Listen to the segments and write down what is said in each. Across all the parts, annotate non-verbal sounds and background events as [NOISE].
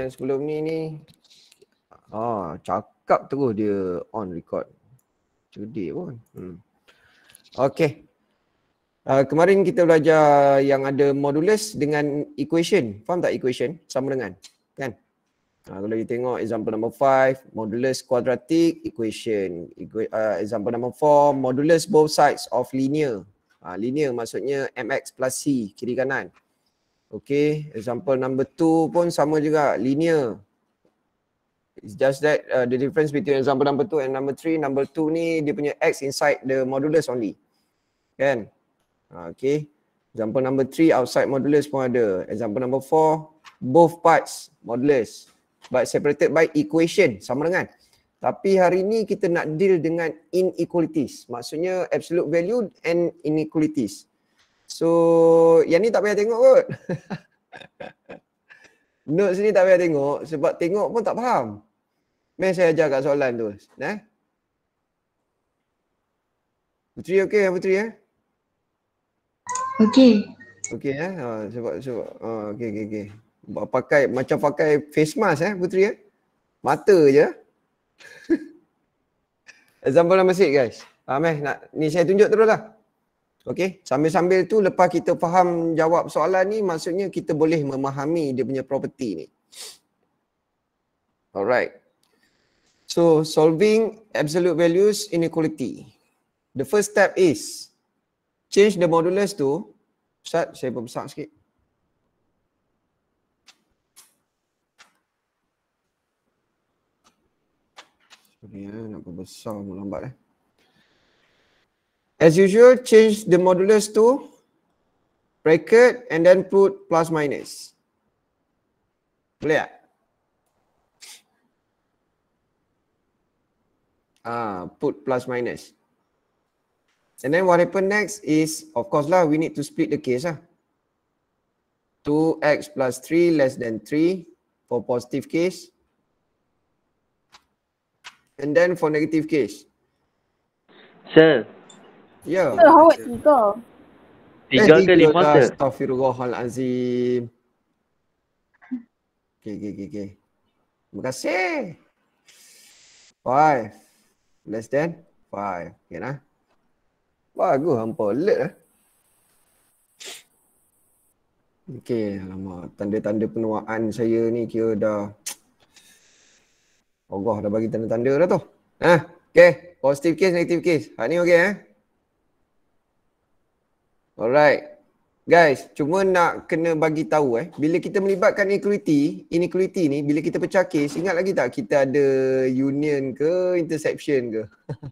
Yang sebelum ni ni Haa ah, cakap terus dia on record Cerdik pun hmm. Okay uh, ah, Kemarin kita belajar yang ada modulus dengan equation Faham tak equation? Sama dengan kan? Uh, kalau kita tengok example number 5 Modulus quadratic equation Equ- uh, ah, Example number 4 Modulus both sides of linear uh, Linear maksudnya mx plus c kiri kanan Okay, example number two pun sama juga, linear. It's just that uh, the difference between example number two and number three, number two ni dia punya x inside the modulus only. Kan? Ha, okay. Example number three outside modulus pun ada. Example number four, both parts modulus but separated by equation sama dengan. Tapi hari ni kita nak deal dengan inequalities. Maksudnya absolute value and inequalities. So yang ni tak payah tengok kot. [LAUGHS] Notes ni tak payah tengok sebab tengok pun tak faham. Main saya ajar kat soalan tu. Nah. Eh? Putri okey ya Putri eh? Okey. Okey eh. Ha, sebab sebab ha, okey okey okey. Pakai macam pakai face mask eh Putri eh. Mata je. [LAUGHS] Example lah masjid guys. Faham eh? Nak, ni saya tunjuk terus lah. Okey, sambil-sambil tu lepas kita faham jawab soalan ni maksudnya kita boleh memahami dia punya property ni. Alright. So solving absolute values inequality. The first step is change the modulus to Ustaz, saya berbesar sikit. Sorry nak berbesar mula lambat eh as usual change the modulus to bracket and then put plus minus clear ah put plus minus and then what happen next is of course lah we need to split the case ah 2x plus 3 less than 3 for positive case and then for negative case sir Ya. Yeah. Ya. tiga. Eh, tiga ke lima ke? Astaghfirullahalazim. Okay, okay, okay, okay. Terima kasih. Five. Less than five. Okay, nah. Bagus, hampa alert lah. Okay, lama tanda-tanda penuaan saya ni kira dah Ogah [TSK] dah bagi tanda-tanda dah tu. Ha, okay. Positive case, negative case. Hak ni okey eh. Alright. Guys, cuma nak kena bagi tahu eh, bila kita melibatkan inequality, inequality ni bila kita pecah case, ingat lagi tak kita ada union ke interception ke? [LAUGHS]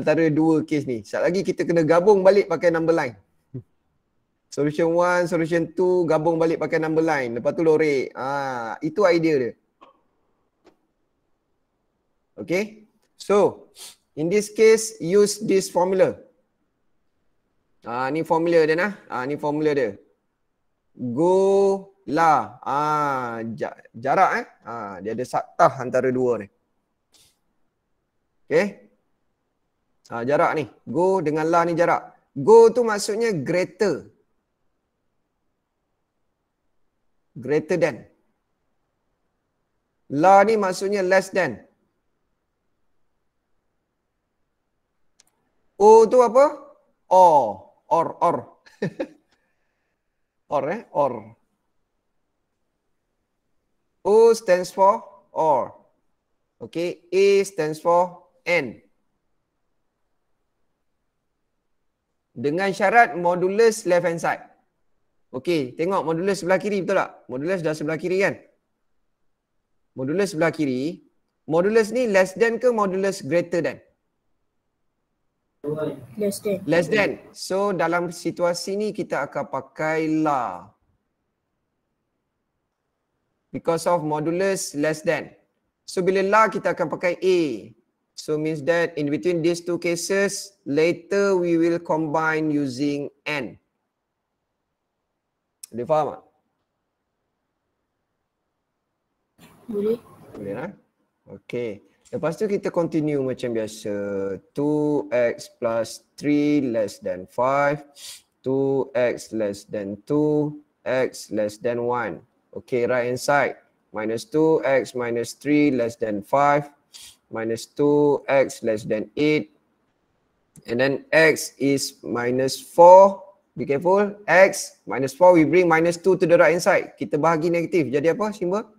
Antara dua case ni. Sat lagi kita kena gabung balik pakai number line. Solution one, solution two, gabung balik pakai number line. Lepas tu lorek. Ah, itu idea dia. Okay. So, in this case use this formula. Ah uh, ni formula dia nah. Ah uh, ni formula dia. Go la. Ah uh, jarak eh. Ah uh, dia ada saktah antara dua ni. Okey. Ah uh, jarak ni. Go dengan la ni jarak. Go tu maksudnya greater. Greater than. La ni maksudnya less than. O tu apa? O or or [LAUGHS] or eh or o stands for or okay a stands for n dengan syarat modulus left hand side okay. tengok modulus sebelah kiri betul tak modulus dah sebelah kiri kan modulus sebelah kiri modulus ni less than ke modulus greater than Less than. Less than. So dalam situasi ni kita akan pakai la. Because of modulus less than. So bila la kita akan pakai a. So means that in between these two cases, later we will combine using n. Boleh faham tak? Boleh. Boleh lah. Okay. Lepas tu kita continue macam biasa. 2x plus 3 less than 5. 2x less than 2. x less than 1. Okay, right hand side. Minus 2x minus 3 less than 5. Minus 2x less than 8. And then x is minus 4. Be careful. x minus 4. We bring minus 2 to the right inside. Kita bahagi negatif. Jadi apa simbol?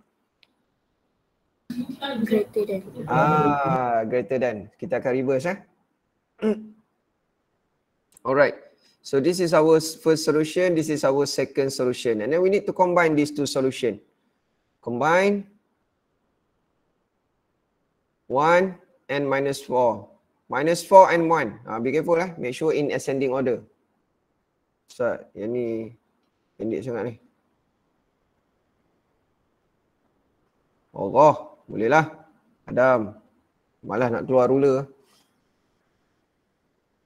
Greater than. Ah, greater than. Kita akan reverse eh. [CLEARS THROAT] Alright. So this is our first solution, this is our second solution. And then we need to combine these two solution. Combine. one and minus four, Minus four and one. Ah, be careful lah. Make sure in ascending order. Ustaz, so, yang ni pendek sangat ni. Allah. oh. Boleh lah. Adam. Malah nak keluar ruler.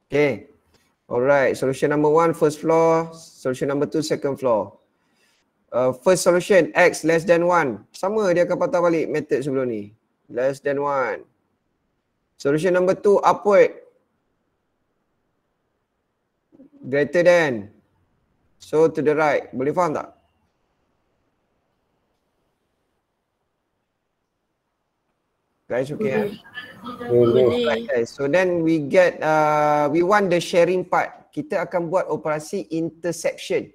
Okay. Alright. Solution number one, first floor. Solution number two, second floor. Uh, first solution, X less than one. Sama dia akan patah balik method sebelum ni. Less than one. Solution number two, upward. Greater than. So to the right. Boleh faham tak? guys you can okay ah. so then we get uh we want the sharing part kita akan buat operasi interception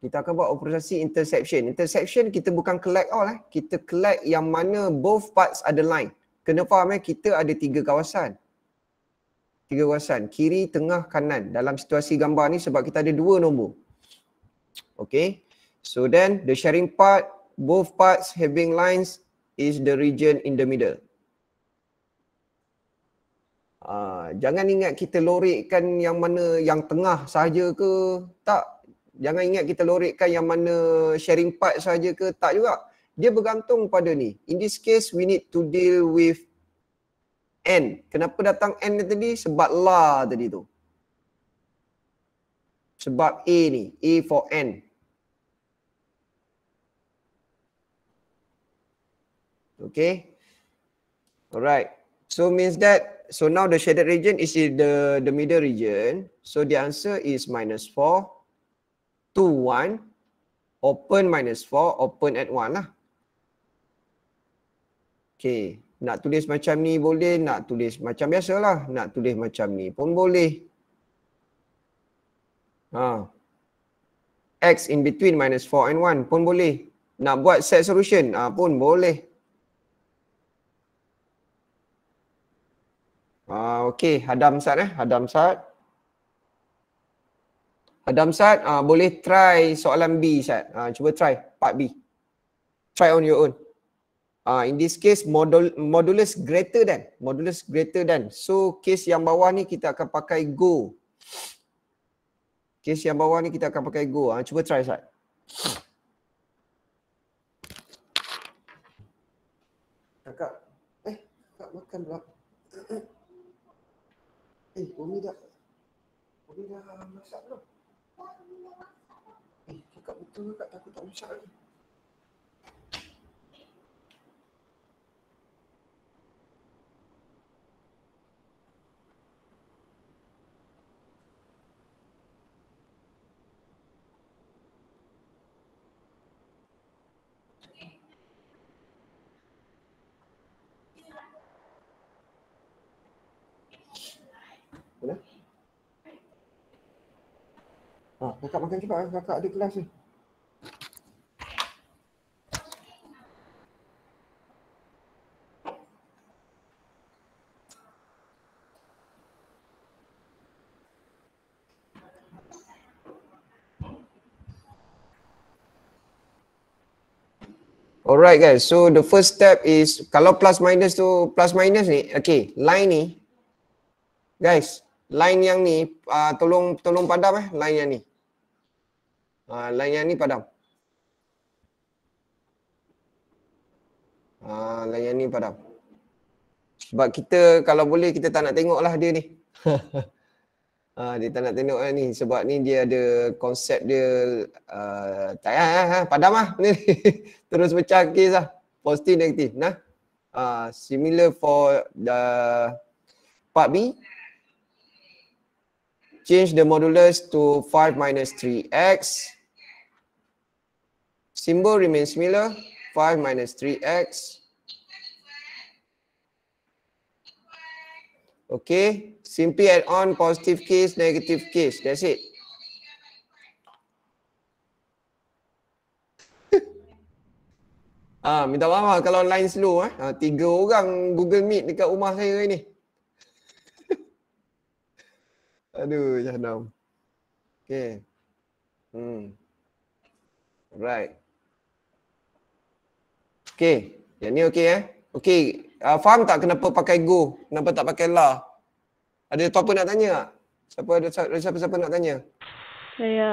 kita akan buat operasi interception interception kita bukan collect all eh kita collect yang mana both parts ada line kena faham eh kita ada tiga kawasan tiga kawasan kiri tengah kanan dalam situasi gambar ni sebab kita ada dua nombor okay so then the sharing part both parts having lines is the region in the middle. Uh, jangan ingat kita lorikkan yang mana yang tengah sahaja ke tak jangan ingat kita lorikkan yang mana sharing part sahaja ke tak juga dia bergantung pada ni in this case we need to deal with n kenapa datang n tadi sebab la tadi tu sebab a ni a for n Okay. Alright. So means that so now the shaded region is in the the middle region. So the answer is minus four, two one, open minus four, open at one lah. Okay. Nak tulis macam ni boleh, nak tulis macam biasa lah. Nak tulis macam ni pun boleh. Ha. X in between minus 4 and 1 pun boleh. Nak buat set solution ha, pun boleh. Ah uh, okey, Adam Sat eh, Adam Sat. Adam Sat, uh, boleh try soalan B Sat. Uh, cuba try part B. Try on your own. Ah uh, in this case modul modulus greater than, modulus greater than. So case yang bawah ni kita akan pakai go. Case yang bawah ni kita akan pakai go. Ah uh, cuba try Sat. Kakak, eh, kak makan berapa? Eh, Umi dah Umi dah masak belum? Eh, cakap betul tak takut tak masak lagi. Ha, kakak makan cepat eh. Kakak ada kelas ni. Alright guys, so the first step is kalau plus minus tu plus minus ni, okay, line ni, guys, line yang ni uh, tolong tolong padam eh line yang ni. Uh, line yang ni padam. Uh, line yang ni padam. Sebab kita kalau boleh kita tak nak tengok lah dia ni. Ha, [LAUGHS] dia tak nak tengok ni sebab ni dia ada konsep dia uh, tak ya, ya, padam lah ni, [LAUGHS] terus pecah kes lah positif negatif nah uh, similar for the part B change the modulus to 5 minus 3x. Symbol remains similar, 5 minus 3x. Okay, simply add on positive case, negative case, that's it. [LAUGHS] Ah, minta maaf lah kalau online slow eh. Ah, tiga orang Google Meet dekat rumah saya ni. Aduh, jahanam. Okay. Hmm. Right. Okay. Yang ni okay eh. Okay. Uh, ah, faham tak kenapa pakai go? Kenapa tak pakai la? Ada tu apa nak tanya tak? Siapa ada, siapa-siapa nak tanya? Saya.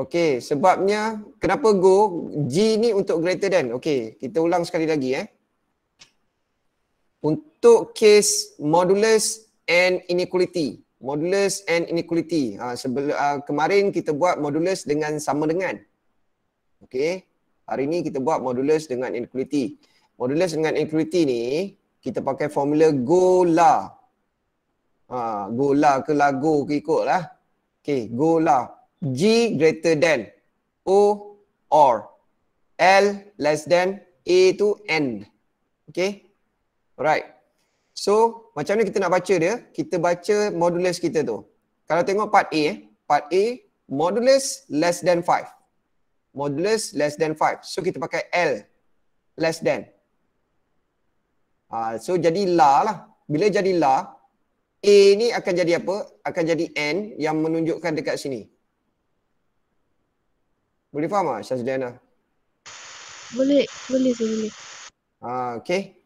Okay. Sebabnya kenapa go? G ni untuk greater than. Okay. Kita ulang sekali lagi eh. Untuk case modulus and inequality modulus and inequality. Uh, ah, sebelum, uh, ah, kemarin kita buat modulus dengan sama dengan. Okay. Hari ni kita buat modulus dengan inequality. Modulus dengan inequality ni, kita pakai formula gola. Ha, ah, gola ke lagu ke ikut lah. Okay, gola. G greater than. O or. L less than. A to end. Okay. Alright. So macam mana kita nak baca dia? Kita baca modulus kita tu. Kalau tengok part A, eh, part A modulus less than 5. Modulus less than 5. So kita pakai L less than. Uh, so jadi la lah. Bila jadi la, A ni akan jadi apa? Akan jadi N yang menunjukkan dekat sini. Boleh faham tak Syazdiana? Boleh, boleh, boleh. Uh, okay.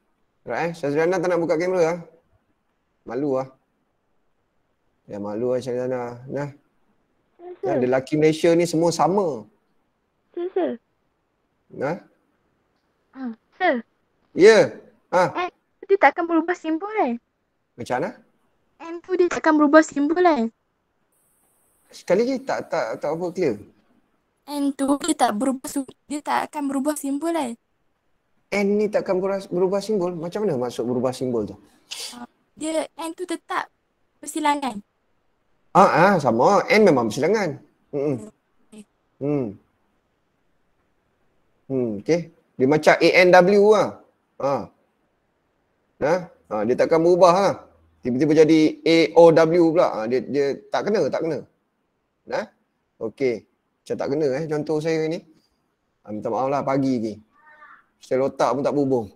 Alright eh. Syazriana tak nak buka kamera lah. Malu lah. Ya malu lah Syazriana. Nah. Ya, the lucky Malaysia ni semua sama. Sir. Nah. Ah, Sir. Ya. Ha. Huh? Eh, dia takkan berubah simbol eh. Macam mana? M eh, tu dia takkan berubah simbol eh. Sekali lagi tak tak tak apa clear. N eh, tu dia tak berubah dia tak akan berubah simbol eh. N ni takkan berubah simbol? Macam mana maksud berubah simbol tu? Ah, dia N tu tetap persilangan. Ah, ah sama. N memang persilangan. Hmm. hmm okay. Hmm. Hmm, okay. Dia macam ANW lah. Ha. Ha? ha. dia takkan berubah lah. Tiba-tiba jadi AOW pula. Ha. dia, dia tak kena, tak kena. Nah. Ha? Okey. Macam tak kena eh contoh saya ni. Ha, minta maaf lah pagi ni. Secara otak pun tak berhubung.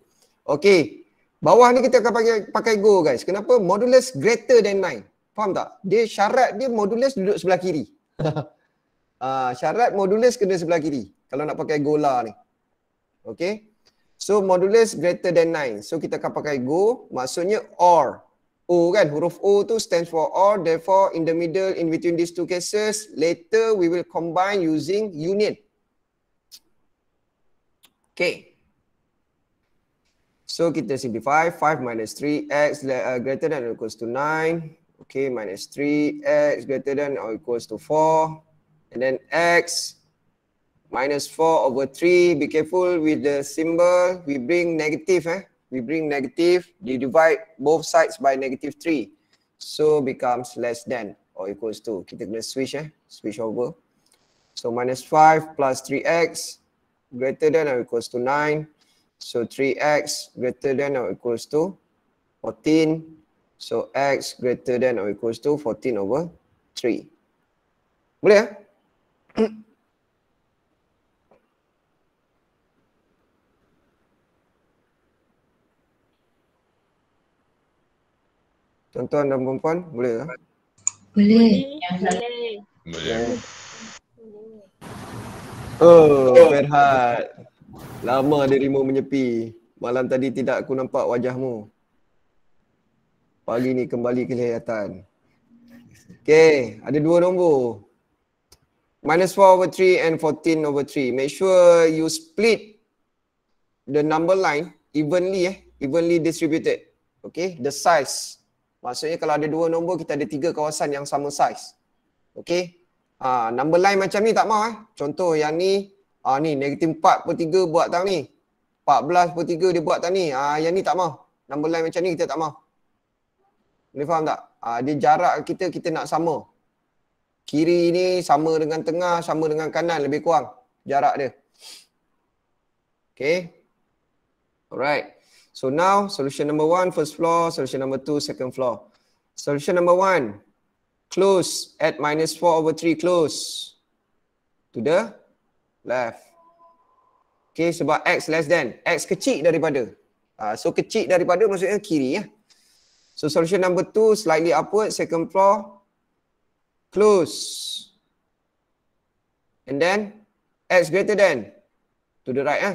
Okay. Bawah ni kita akan pakai, pakai go guys. Kenapa? Modulus greater than nine. Faham tak? Dia syarat dia modulus duduk sebelah kiri. uh, [LAUGHS] syarat modulus kena sebelah kiri. Kalau nak pakai gola ni. Okay. So modulus greater than nine. So kita akan pakai go. Maksudnya or. O kan? Huruf O tu stands for or. Therefore in the middle, in between these two cases, later we will combine using union. Okay. So kita simplify 5 minus 3x uh, greater than or equals to 9. Okay, minus 3x greater than or equals to 4. And then x minus 4 over 3. Be careful with the symbol. We bring negative. Eh? We bring negative. You divide both sides by negative 3. So becomes less than or equals to. Kita kena switch. Eh? Switch over. So minus 5 plus 3x greater than or equals to 9. So 3x greater than or equals to 14. So x greater than or equals to 14 over 3. Boleh ya? [COUGHS] Tuan-tuan dan perempuan, boleh tak? Boleh. Boleh. Oh, Ferhat. Lama dirimu menyepi. Malam tadi tidak aku nampak wajahmu. Pagi ni kembali kelihatan. Okay, ada dua nombor. Minus 4 over 3 and 14 over 3. Make sure you split the number line evenly eh. Evenly distributed. Okay, the size. Maksudnya kalau ada dua nombor, kita ada tiga kawasan yang sama size. Okay. Uh, ah, number line macam ni tak mau eh. Contoh yang ni Ah ni negatif 4 per 3 buat tang ni. 14 per 3 dia buat tang ni. Ah yang ni tak mau. Number line macam ni kita tak mau. Boleh faham tak? Ah dia jarak kita kita nak sama. Kiri ni sama dengan tengah, sama dengan kanan lebih kurang jarak dia. Okay. Alright. So now solution number one, first floor. Solution number two, second floor. Solution number one, close at minus 4 over 3, close to the left okay sebab x less than x kecil daripada uh, so kecil daripada maksudnya kiri ya so solution number two slightly upward second floor close and then x greater than to the right ah eh?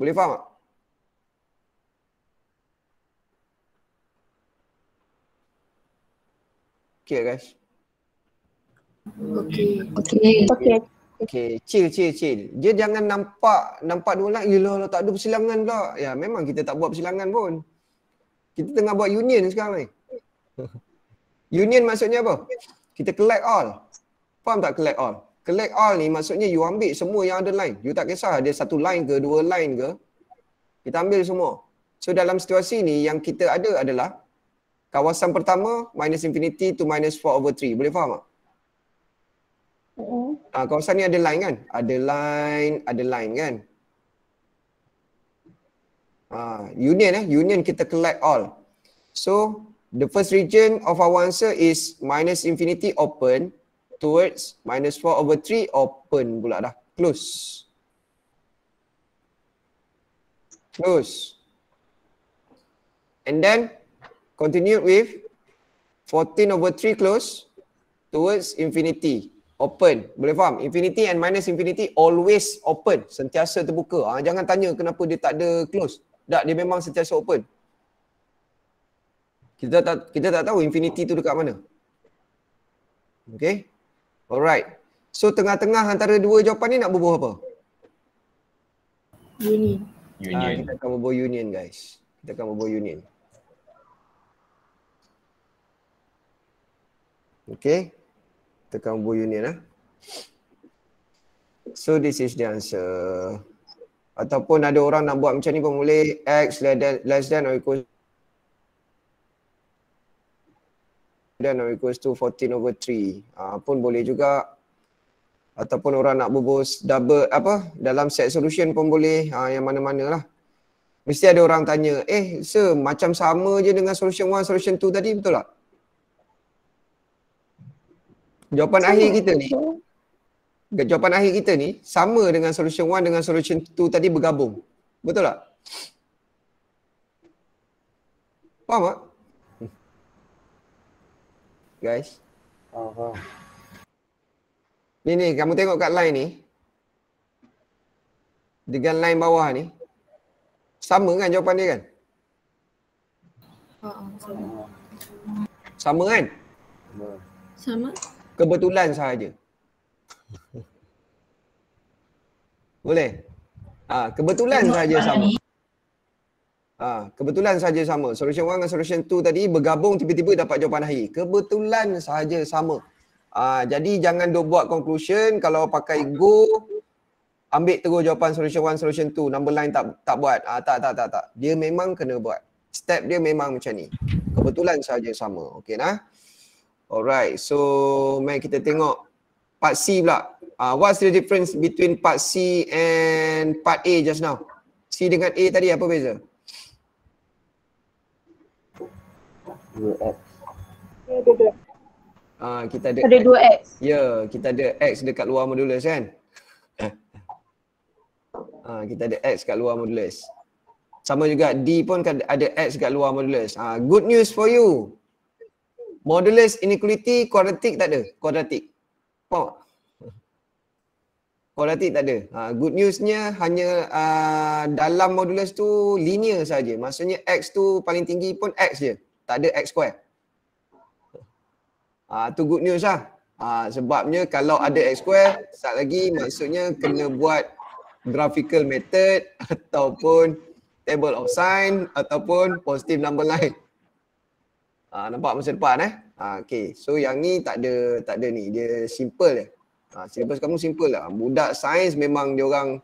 boleh faham tak okay guys okay okay, okay. okay. Okey, chill, chill, chill. Dia jangan nampak, nampak dia orang, yelah lah tak ada persilangan pula. Ya, memang kita tak buat persilangan pun. Kita tengah buat union sekarang ni. [LAUGHS] Union maksudnya apa? Kita collect all. Faham tak collect all? Collect all ni maksudnya you ambil semua yang ada line. You tak kisah ada satu line ke, dua line ke. Kita ambil semua. So dalam situasi ni yang kita ada adalah kawasan pertama minus infinity to minus 4 over 3. Boleh faham tak? Uh, kawasan ni ada line kan? Ada line, ada line kan? Uh, union eh, union kita collect all. So, the first region of our answer is minus infinity open towards minus 4 over 3 open pula dah. Close. Close. And then, continue with 14 over 3 close towards infinity open boleh faham infinity and minus infinity always open sentiasa terbuka ha, jangan tanya kenapa dia tak ada close tak dia memang sentiasa open kita tak kita tak tahu infinity tu dekat mana Okay, alright so tengah-tengah antara dua jawapan ni nak berbuah apa union ha, kita akan berbuah union guys kita akan berbuah union Okay tekan bu union lah. So this is the answer. Ataupun ada orang nak buat macam ni pun boleh x less than, less than or equals dan or equals to 14 over 3 uh, ah, pun boleh juga ataupun orang nak bubus double apa dalam set solution pun boleh uh, yang mana-mana lah mesti ada orang tanya eh sir macam sama je dengan solution 1 solution 2 tadi betul tak Jawapan so, akhir kita ni. Jawapan akhir kita ni sama dengan solution one dengan solution 2 tadi bergabung. Betul tak? Faham tak? [LAUGHS] Guys. Faham. Ni ni kamu tengok kat line ni. Dengan line bawah ni. Sama kan jawapan dia kan? Sama kan? Sama kebetulan sahaja. Boleh? Ha, kebetulan sahaja sama. Ha, kebetulan sahaja sama. Solution 1 dengan solution 2 tadi bergabung tiba-tiba dapat jawapan akhir. Kebetulan sahaja sama. Ha, jadi jangan dok buat conclusion kalau pakai go ambil terus jawapan solution 1 solution 2 number line tak tak buat. ha, tak tak tak tak. Dia memang kena buat. Step dia memang macam ni. Kebetulan sahaja sama. Okey nah. Alright, so mari kita tengok part C pula. Uh, what's the difference between part C and part A just now? C dengan A tadi apa beza? Uh, kita ada, ada dua X. Ya, yeah, kita ada X dekat luar modulus kan? Uh, [LAUGHS] kita ada X kat luar modulus. Sama juga D pun kan ada X kat luar modulus. Uh, good news for you. Modulus inequality quadratic tak ada. Quadratic. Oh. Quadratic tak ada. Ha, good newsnya hanya uh, dalam modulus tu linear saja. Maksudnya x tu paling tinggi pun x je. Tak ada x square. Ha, tu good news lah. Ha, sebabnya kalau ada x square, sekejap lagi maksudnya kena buat graphical method ataupun table of sign ataupun positive number line. Ha, nampak masa depan eh. Ha, ah, okay. So yang ni tak ada, tak ada ni. Dia simple je. Ha, syllabus kamu simple lah. Budak sains memang dia orang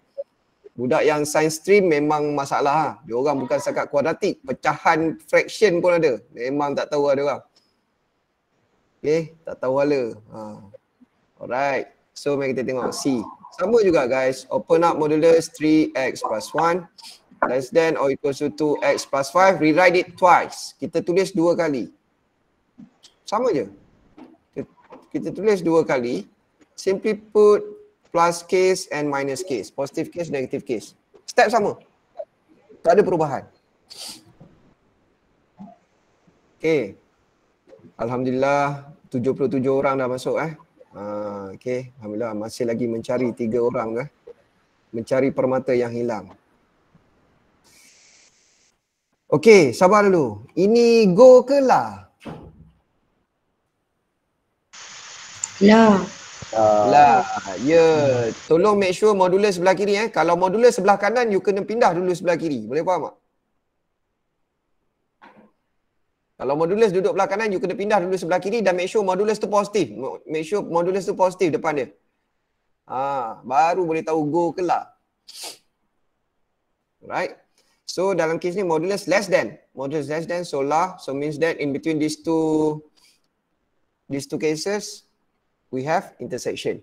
budak yang sains stream memang masalah ha. Dia orang bukan sekat kuadratik. Pecahan fraction pun ada. Memang tak tahu lah dia orang. Okay. Tak tahu hala. Ha. Alright. So mari kita tengok C. Sama juga guys. Open up modulus 3x plus 1 less than or equals to 2x plus 5 rewrite it twice kita tulis dua kali sama je kita tulis dua kali simply put plus case and minus case positive case negative case step sama tak ada perubahan okay alhamdulillah 77 orang dah masuk eh ha ah, okey alhamdulillah masih lagi mencari tiga orang ke eh. mencari permata yang hilang Okey, sabar dulu. Ini go ke la? La. Ah, la. Ya. Yeah. Tolong make sure modular sebelah kiri eh. Kalau modular sebelah kanan, you kena pindah dulu sebelah kiri. Boleh faham tak? Kalau modulus duduk belah kanan, you kena pindah dulu sebelah kiri dan make sure modulus tu positif. Make sure modulus tu positif depan dia. Ha, baru boleh tahu go ke lah. Right? So dalam kes ni modulus less than modulus less than so lah so means that in between these two these two cases we have intersection.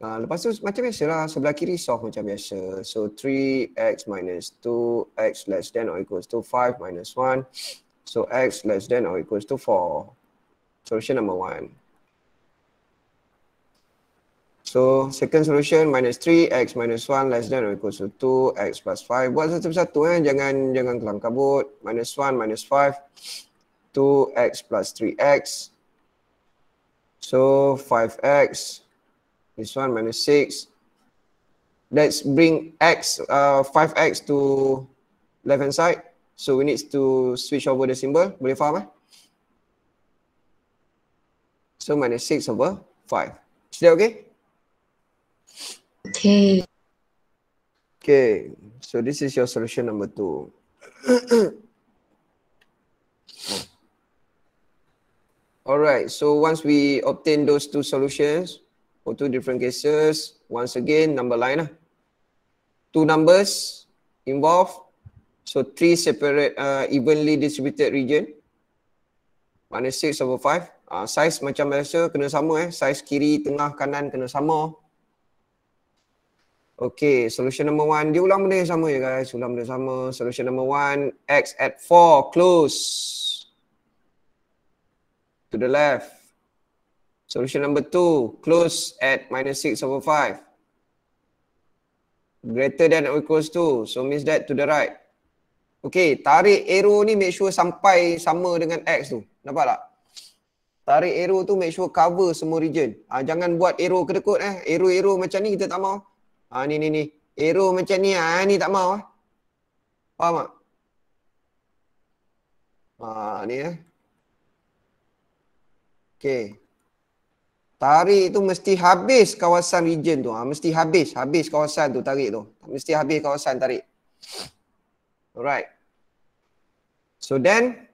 Uh, lepas tu macam biasa lah sebelah kiri soft macam biasa. So 3x minus 2x less than or equals to 5 minus 1. So x less than or equals to 4. Solution number 1. So second solution minus 3 x minus 1 less than or equal to 2 x plus 5 buat satu persatu eh jangan jangan kelang kabut minus 1 minus 5 2 x plus 3 x so 5 x this one minus 6 let's bring x uh, 5 x to left hand side so we need to switch over the symbol boleh faham eh so minus 6 over 5 Sudah okay? Okay. Okay. So this is your solution number two. [COUGHS] Alright. So once we obtain those two solutions for two different cases, once again, number line. Lah. Two numbers involved. So three separate uh, evenly distributed region. Minus six over five. Uh, size macam biasa kena sama eh. Size kiri, tengah, kanan kena sama. Okay, solution number one. Dia ulang benda yang sama ya guys. Ulang benda sama. Solution number one. X at four. Close. To the left. Solution number two. Close at minus six over five. Greater than or equals to. So means that to the right. Okay, tarik arrow ni make sure sampai sama dengan X tu. Nampak tak? Tarik arrow tu make sure cover semua region. Ha, jangan buat arrow kedekut eh. Arrow-arrow macam ni kita tak mahu. Ha ni ni ni. Aero macam ni ah ni tak mau ah. Faham tak? Ha ni eh. Okey. Tarik tu mesti habis kawasan region tu. Ha, mesti habis, habis kawasan tu tarik tu. Mesti habis kawasan tarik. Alright. So then,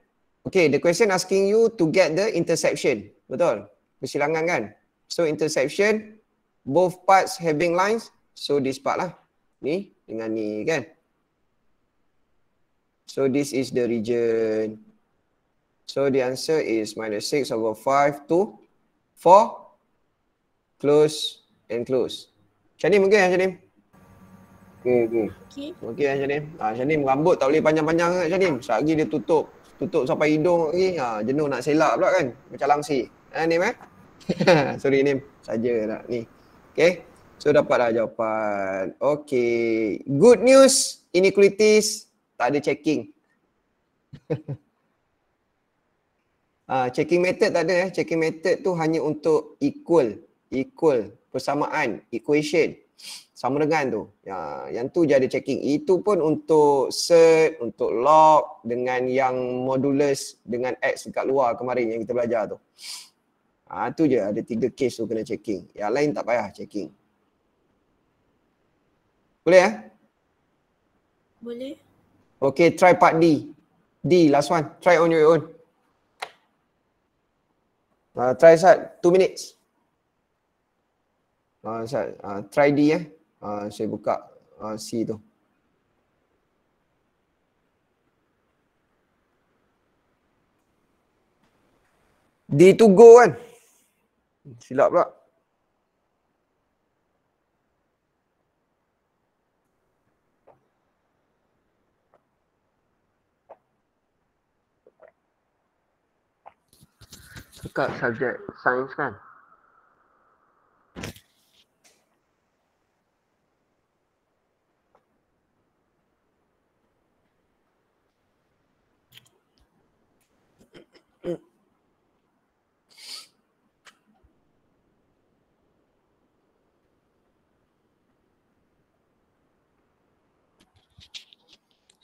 okay, the question asking you to get the interception. Betul? Persilangan kan? So interception, both parts having lines, So this part lah. Ni dengan ni kan. So this is the region. So the answer is minus 6 over 5 to 4. Close and close. Shanim mungkin lah Shanim? Okay, okay. Okay lah Shanim. Ha, Shanim rambut tak boleh panjang-panjang kan Shanim. Sekejap lagi dia tutup. Tutup sampai hidung lagi. Ha, jenuh nak selak pula kan. Macam langsi. Ha, Nim eh? eh? [LAUGHS] Sorry Nim. Saja nak ni. Okay. So dapatlah jawapan. Okay. Good news, inequalities tak ada checking. [LAUGHS] Ah, checking method tak ada eh. Checking method tu hanya untuk equal, equal persamaan, equation. Sama dengan tu. Ya, yang tu je ada checking. Itu pun untuk set, untuk log dengan yang modulus dengan X dekat luar kemarin yang kita belajar tu. Ah, tu je ada tiga case tu kena checking. Yang lain tak payah checking. Boleh eh? Boleh. Okay, try part D. D, last one. Try on your own. Uh, try Sat, two minutes. Uh, Sat, uh, try D eh. Uh, saya buka uh, C tu. D to go kan? Silap pula. cakap subjek sains kan?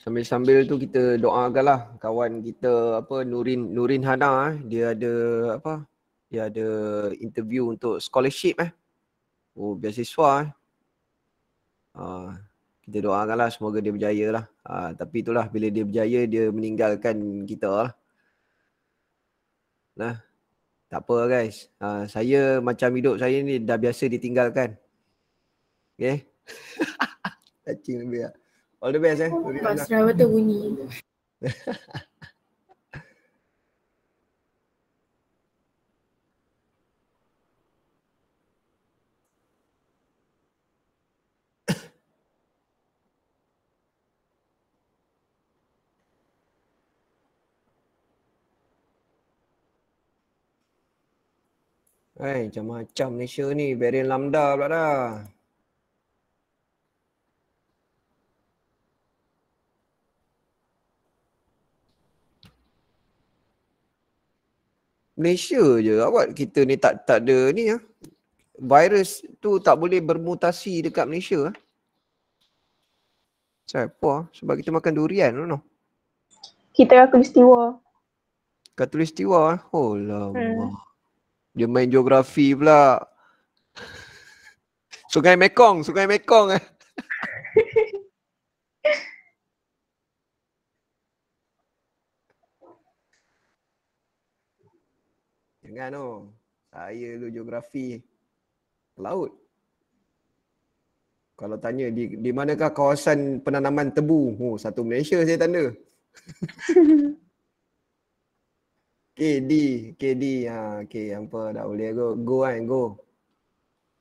sambil-sambil tu kita doakanlah kawan kita apa Nurin Nurin Hana eh dia ada apa dia ada interview untuk scholarship eh oh beasiswa eh ah, kita doakanlah semoga dia berjaya lah ah, tapi itulah bila dia berjaya dia meninggalkan kita lah nah tak apa guys ah, saya macam hidup saya ni dah biasa ditinggalkan okey [LAUGHS] cacing lebih lah. All the best eh. Pasrah betul bunyi. [COUGHS] Hai, hey, jamaah macam Malaysia ni, Baron Lambda pula dah. Malaysia je awak kita ni tak tak ada ni ya. Virus tu tak boleh bermutasi dekat Malaysia ya. ah. Saya apa? Sebab kita makan durian tu noh. Kita khatulistiwa. Khatulistiwa. Oh lah. Hmm. Dia main geografi pula. [LAUGHS] Sungai Mekong, Sungai Mekong eh. Kan, tu. Oh. Saya dulu geografi laut. Kalau tanya di di manakah kawasan penanaman tebu? Oh, satu Malaysia saya tanda. [LAUGHS] KD, KD. Ha, okay, apa dah boleh go. Go kan, go.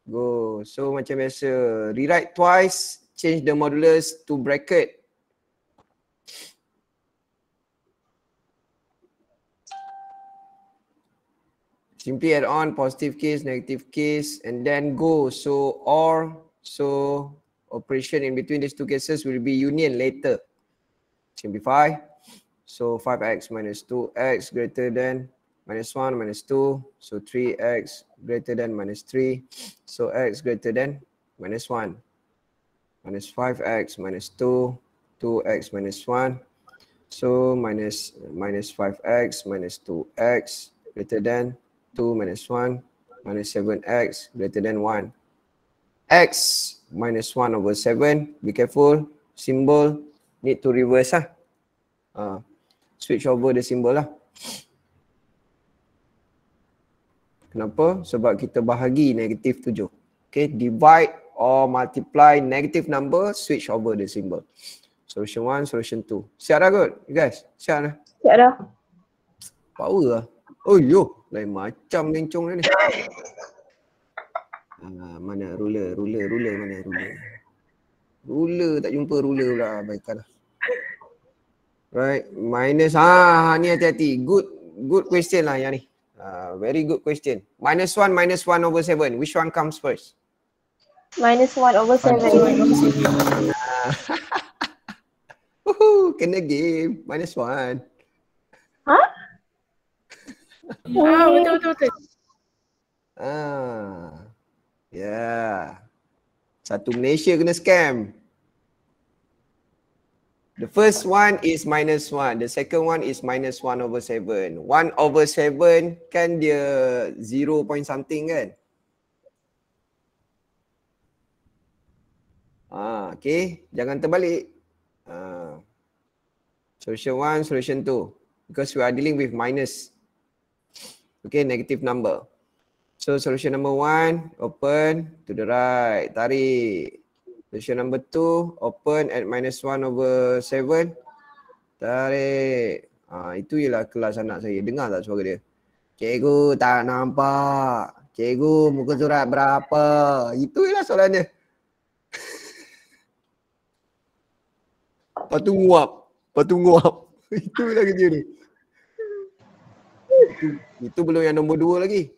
Go. So macam biasa, rewrite twice, change the modulus to bracket. simply add on positive case, negative case, and then go. So or, so operation in between these two cases will be union later. Simplify. So 5x minus 2x greater than minus 1 minus 2. So 3x greater than minus 3. So x greater than minus 1. Minus 5x minus 2. 2x minus 1. So minus minus 5x minus 2x greater than Two minus one, minus seven x greater than one. x minus one over seven. Be careful. Symbol need to reverse. Ah. Uh, switch over the symbol. lah. Kenapa? Sebab kita bahagi negatif tujuh. Okay. Divide or multiply negative number. Switch over the symbol. Solution one, solution two. Siap dah kot? You guys? Siap dah? Siap dah. Power lah. Oh yo, lain macam mencong ni. Ah, mana ruler, ruler, ruler mana ruler. Ruler tak jumpa ruler pula baiklah. Right, minus ah ni hati-hati. Good good question lah yang ni. Uh, very good question. Minus 1 minus 1 over 7. Which one comes first? Minus 1 over 7. [LAUGHS] Woohoo, kena game. Minus 1. Ah, oh, betul betul betul. Ah. Ya. Yeah. Satu Malaysia kena scam. The first one is minus one. The second one is minus one over seven. One over seven kan dia zero point something kan? Ah, okay. Jangan terbalik. Ah. Solution one, solution two. Because we are dealing with minus. Okay, negative number. So solution number one, open to the right, tarik. Solution number two, open at minus one over seven, tarik. Ha, itu ialah kelas anak saya. Dengar tak suara dia? Cikgu tak nampak. Cikgu muka surat berapa? Itu ialah soalan dia. [LAUGHS] Lepas tu nguap. Lepas tu nguap. [LAUGHS] Itu ialah kerja dia. Hmm. itu belum yang nombor dua lagi.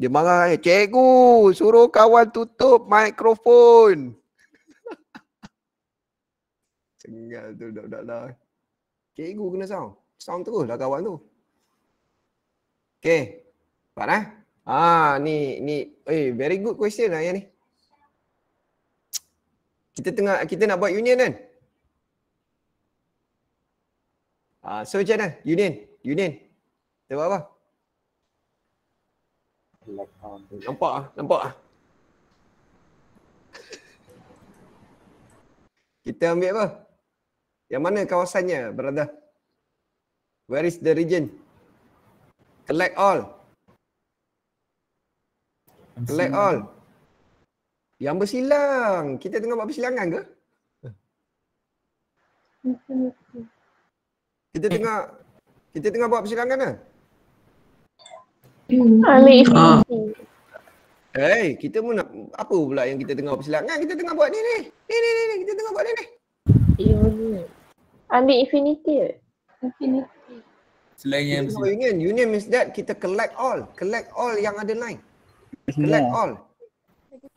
Dia marah saya, eh, cikgu suruh kawan tutup mikrofon. Cengal [LAUGHS] tu dah dah dah. Cikgu kena sound. Sound terus lah kawan tu. Okay. Nampak eh? Ah, ni, ni. Eh, very good question lah yang ni. Kita tengah, kita nak buat union kan? Ah, so macam mana? Union, union. Kita buat apa? Black Panther. Nampak ah, nampak ah. Kita ambil apa? Yang mana kawasannya, brother? Where is the region? Collect all. Collect all. Yang bersilang. Kita tengah buat bersilangan ke? Kita tengah kita tengah buat bersilangan ke? Lah? Hmm. Ambil ah, ha. Ah. Hey, kita pun nak apa pula yang kita tengah persilangan? Kita tengah buat ni ni. Ni ni ni, kita tengah buat ni ni. Ya, Ambil infinity ke? Infinity. Selain yang so, ingin, union means that kita collect all. Collect all yang ada line. Collect yeah. all.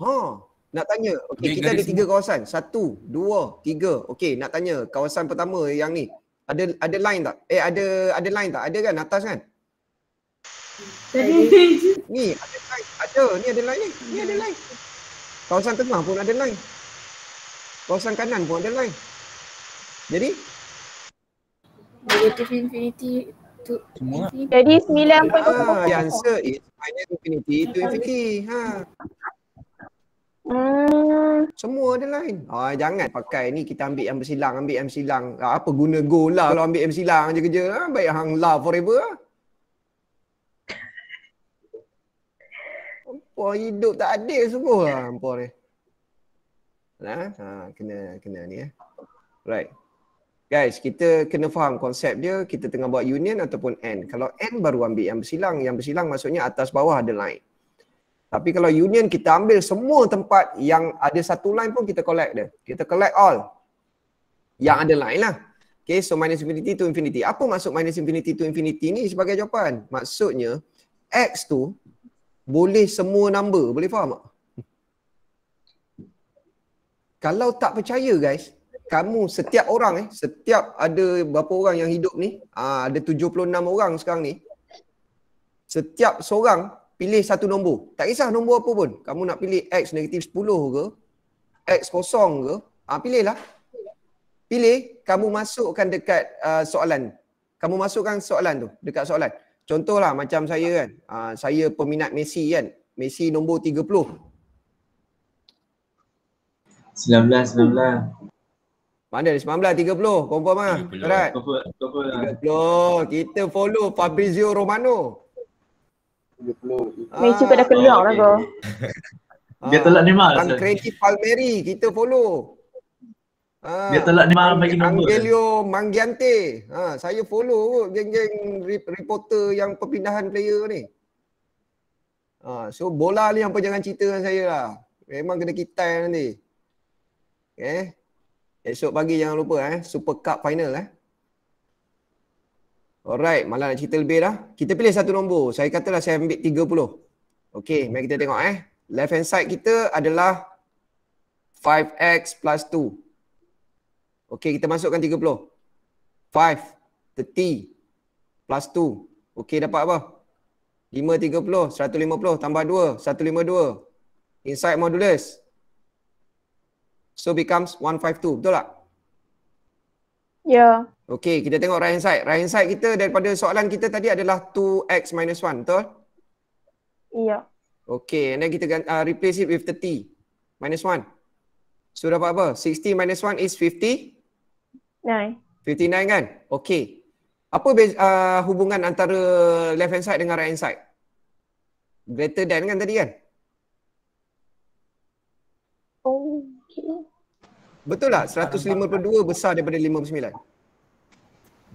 Ha. Nak tanya, okay, kita ada tiga kawasan. Satu, dua, tiga. Okay, nak tanya kawasan pertama yang ni. Ada ada line tak? Eh, ada ada line tak? Ada kan atas kan? Jadi ni, ada line. Ada. Ni ada line ni. Ni ada line. Kawasan tengah pun ada line. Kawasan kanan pun ada line. Jadi? Negative infinity tu, Jadi sembilan pun ke ah, kumpul. The answer is minus infinity to infinity. Ha. Hmm. Semua ada lain. Ah, jangan pakai ni kita ambil yang bersilang, ambil yang bersilang. Ah, apa guna go lah kalau ambil yang bersilang je kerja. Ah, baik hang love lah forever lah. apa hidup tak adil semua ha, ya. hampa ah, ni. Ha, ah, ha, kena kena ni eh. Right. Guys, kita kena faham konsep dia, kita tengah buat union ataupun n. Kalau n baru ambil yang bersilang, yang bersilang maksudnya atas bawah ada line. Tapi kalau union kita ambil semua tempat yang ada satu line pun kita collect dia. Kita collect all. Yang ada line lah. Okay, so minus infinity to infinity. Apa maksud minus infinity to infinity ni sebagai jawapan? Maksudnya, X tu boleh semua number. Boleh faham tak? Kalau tak percaya guys, kamu setiap orang eh, setiap ada berapa orang yang hidup ni, ah, ada 76 orang sekarang ni, setiap seorang pilih satu nombor. Tak kisah nombor apa pun. Kamu nak pilih X negatif 10 ke, X kosong ke, ha, pilihlah. Pilih, kamu masukkan dekat uh, soalan. Kamu masukkan soalan tu, dekat soalan contohlah macam saya kan uh, saya peminat Messi kan Messi nombor 30 19 19 mana ada 19, 30, confirm lah. Confirm lah. 30, kita follow Fabrizio Romano. 30. Ah. Messi kau dah keluar lah ah, kau. Dia tolak Neymar. Dan kreatif Palmeri, kita follow. Ha, dia telah dia bagi nombor. Angelio Manggiante. Ha, saya follow kot geng-geng reporter yang perpindahan player ni. Ha, so bola ni apa jangan cerita dengan saya lah. Memang kena kitai nanti. Okay. Eh, esok pagi jangan lupa eh. Super Cup Final eh. Alright, malam nak cerita lebih dah. Kita pilih satu nombor. Saya katalah saya ambil 30. Okay, mari kita tengok eh. Left hand side kita adalah 5X plus 2. Okey, kita masukkan 30. 5, 30, plus 2. Okey, dapat apa? 5, 30, 150, tambah 2, 152. Inside modulus. So becomes 152, betul tak? Ya. Yeah. Okey, kita tengok right hand side. Right hand side kita daripada soalan kita tadi adalah 2x minus 1, betul? Ya. Yeah. Okey, and then kita uh, replace it with 30 minus 1. So dapat apa? 60 minus 1 is 50. 59 kan? Okay. Apa uh, hubungan antara left hand side dengan right hand side? Greater than kan tadi kan? Okay. Betul tak? 152 besar daripada 59?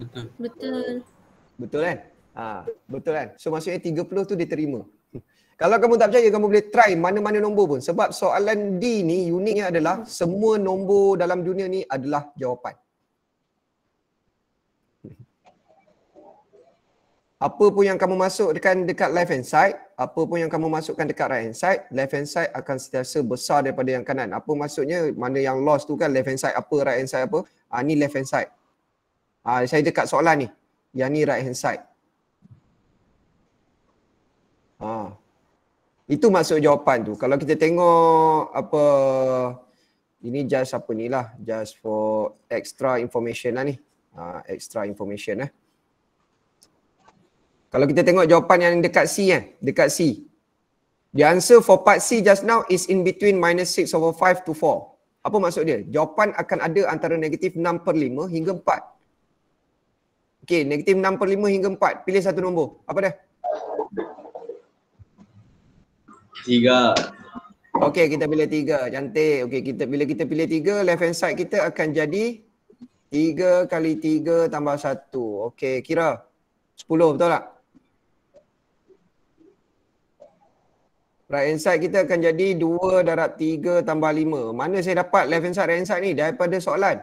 Betul. Betul. Betul kan? Ha, betul kan? So maksudnya 30 tu diterima. [LAUGHS] Kalau kamu tak percaya, kamu boleh try mana-mana nombor pun. Sebab soalan D ni uniknya adalah semua nombor dalam dunia ni adalah jawapan. apa pun yang kamu masukkan dekat left hand side, apa pun yang kamu masukkan dekat right hand side, left hand side akan sentiasa besar daripada yang kanan. Apa maksudnya mana yang lost tu kan left hand side apa, right hand side apa. Ha, ni left hand side. Ha, saya dekat soalan ni. Yang ni right hand side. Ha. Itu maksud jawapan tu. Kalau kita tengok apa ini just apa ni lah. Just for extra information lah ni. Ha, extra information lah. Eh. Kalau kita tengok jawapan yang dekat C kan, dekat C. The answer for part C just now is in between minus 6 over 5 to 4. Apa maksud dia? Jawapan akan ada antara negatif 6 per 5 hingga 4. Okay, negatif 6 per 5 hingga 4. Pilih satu nombor. Apa dia? Tiga. Okay, kita pilih tiga. Cantik. Okay, kita, bila kita pilih tiga, left hand side kita akan jadi tiga kali tiga tambah satu. Okay, kira. Sepuluh, betul tak? right hand side kita akan jadi 2 darab 3 tambah 5. Mana saya dapat left hand side, right hand side ni daripada soalan?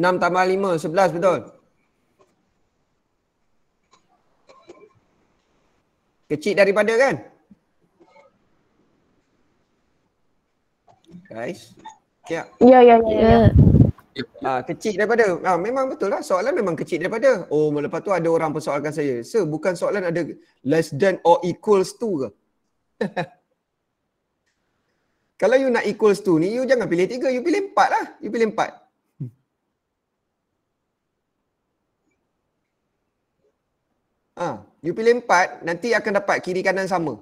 6 tambah 5, 11 betul? Kecil daripada kan? Guys. Ya. Ya, ya, ya. Ha, kecil daripada ha, memang betul lah soalan memang kecil daripada oh lepas tu ada orang persoalkan saya sir bukan soalan ada less than or equals to ke [LAUGHS] kalau you nak equals to ni you jangan pilih tiga you pilih empat lah you pilih empat ha, [LAUGHS] you pilih empat nanti akan dapat kiri kanan sama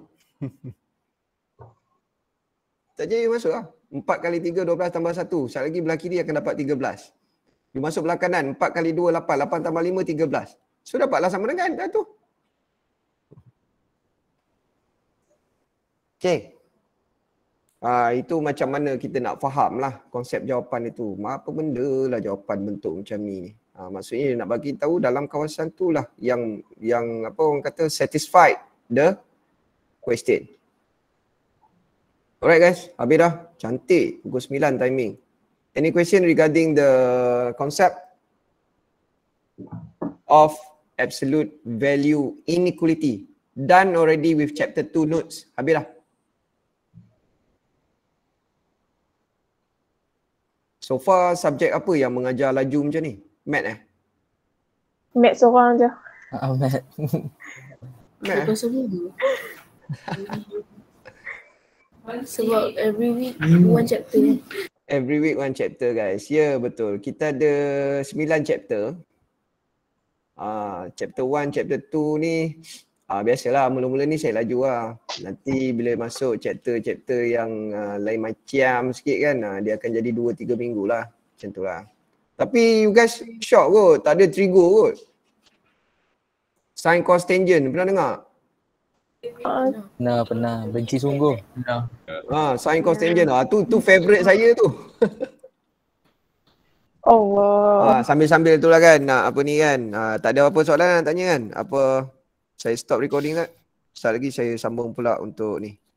[LAUGHS] tak jadi you masuk lah 4 kali 3, 12 tambah 1. Sekali lagi belah kiri akan dapat 13. You masuk belah kanan, 4 kali 2, 8. 8 tambah 5, 13. So dapatlah sama dengan dah tu. Okay. Uh, ah, itu macam mana kita nak faham lah konsep jawapan itu. Apa benda lah jawapan bentuk macam ni. Uh, maksudnya nak bagi tahu dalam kawasan tu lah yang yang apa orang kata satisfied the question. Alright guys, habis dah. Cantik pukul 9 timing. Any question regarding the concept of absolute value inequality? Done already with chapter 2 notes. Habislah. lah. So far subjek apa yang mengajar laju macam ni? Mat eh? Mat seorang je. Ah uh, mat. mat. Eh? Sebab every week hmm. one chapter Every week one chapter guys. Ya yeah, betul. Kita ada sembilan chapter. Ah, uh, chapter one, chapter two ni uh, biasalah mula-mula ni saya laju lah. Nanti bila masuk chapter-chapter yang uh, lain macam sikit kan uh, dia akan jadi dua tiga minggu lah. Macam tu lah. Tapi you guys shock kot. Tak ada trigger kot. Sign cost tangent. Pernah dengar? Uh. Pernah, pernah. Benci sungguh. Nah, Ha, sign cost tangent lah. Tu, tu favorite saya tu. [LAUGHS] Allah. Ha, sambil-sambil tu lah kan. Nak apa ni kan. Ha, tak ada apa soalan nak tanya kan. Apa saya stop recording tak? Sekejap lagi saya sambung pula untuk ni.